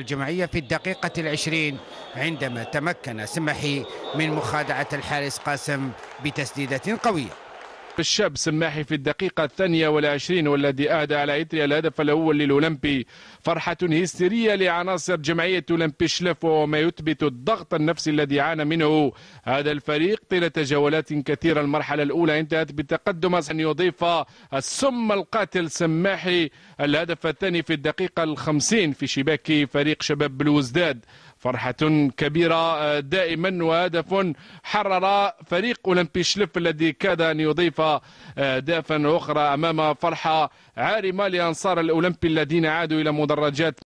الجماعية في الدقيقة العشرين عندما تمكن سمحي من مخادعة الحارس قاسم بتسديدة قوية بالشاب سماحي في الدقيقة الثانية والعشرين والذي أهدى على إتريا الهدف الأول للأولمبي فرحة هستيرية لعناصر جمعية أولمبي شلف وما يثبت الضغط النفسي الذي عانى منه هذا الفريق طيلة جولات كثيرة المرحلة الأولى انتهت بتقدم أن يضيف السم القاتل سماحي الهدف الثاني في الدقيقة الخمسين في شباك فريق شباب بلوزداد فرحة كبيرة آه، دائما وهدف حرر فريق أولمبي شلف الذي كاد أن يضيف آه، دافا أخرى أمام فرحة عارمة لأنصار الأولمبي الذين عادوا إلى مدرجات